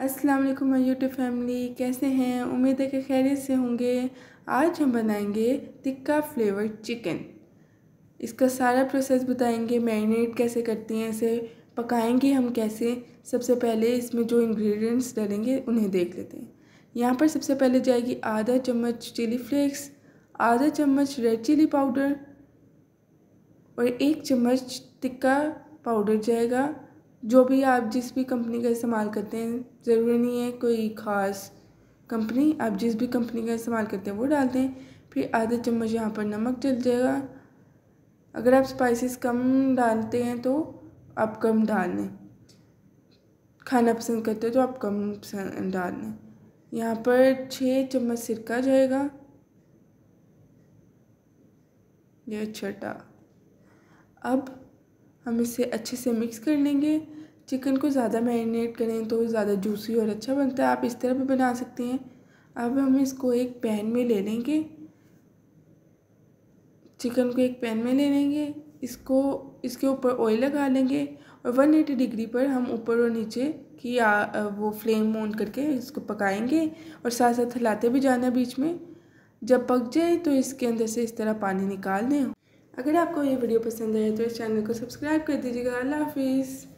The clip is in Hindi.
अस्सलाम वालेकुम माय यूट्यूब फैमिली कैसे हैं उम्मीद है कि खैरियत से होंगे आज हम बनाएंगे टिक्का फ्लेवर चिकन इसका सारा प्रोसेस बताएंगे मैरिनेट कैसे करती हैं इसे पकाएंगे हम कैसे सबसे पहले इसमें जो इंग्रेडिएंट्स डालेंगे उन्हें देख लेते हैं यहाँ पर सबसे पहले जाएगी आधा चम्मच चिली फ्लेक्स आधा चम्मच रेड चिली पाउडर और एक चम्मच टिक्का पाउडर जाएगा जो भी आप जिस भी कंपनी का इस्तेमाल करते हैं ज़रूरी नहीं है कोई ख़ास कंपनी आप जिस भी कंपनी का इस्तेमाल करते हैं वो डाल दें फिर आधा चम्मच यहाँ पर नमक डल जाएगा अगर आप स्पाइसेस कम डालते हैं तो आप कम डाल लें खाना पसंद करते हैं तो आप कम डाल लें यहाँ पर छः चम्मच सिरका जाएगा यह छटा अब हम इसे अच्छे से मिक्स कर लेंगे चिकन को ज़्यादा मैरिनेट करें तो ज़्यादा जूसी और अच्छा बनता है आप इस तरह भी बना सकते हैं अब हम इसको एक पैन में ले लेंगे चिकन को एक पैन में ले लेंगे इसको इसके ऊपर ऑयल लगा लेंगे और वन एटी डिग्री पर हम ऊपर और नीचे की आ, वो फ्लेम ऑन करके इसको पकाएंगे और साथ साथ हिलाते भी जाना बीच में जब पक जाए तो इसके अंदर से इस तरह पानी निकाल दें अगर आपको ये वीडियो पसंद आए तो इस चैनल को सब्सक्राइब कर दीजिएगा अल्लाह हाफिज़